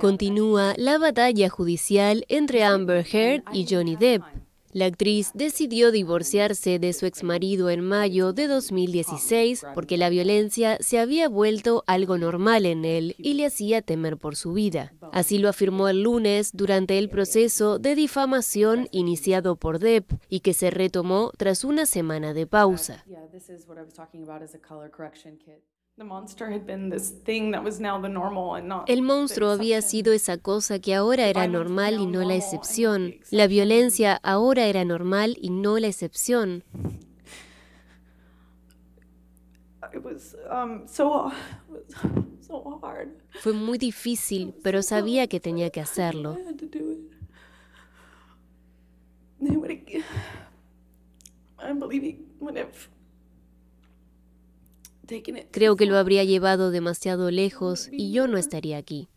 Continúa la batalla judicial entre Amber Heard y Johnny Depp. La actriz decidió divorciarse de su exmarido en mayo de 2016 porque la violencia se había vuelto algo normal en él y le hacía temer por su vida. Así lo afirmó el lunes durante el proceso de difamación iniciado por Depp y que se retomó tras una semana de pausa. El monstruo había sido esa cosa que ahora era normal y no la excepción. La violencia ahora era normal y no la excepción. Um, Fue muy difícil, pero sabía que tenía que hacerlo. I Creo que lo habría llevado demasiado lejos y yo no estaría aquí.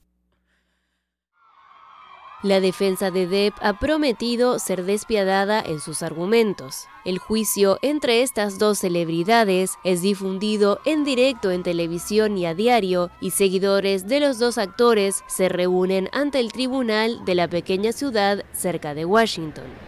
La defensa de Depp ha prometido ser despiadada en sus argumentos. El juicio entre estas dos celebridades es difundido en directo en televisión y a diario, y seguidores de los dos actores se reúnen ante el tribunal de la pequeña ciudad cerca de Washington.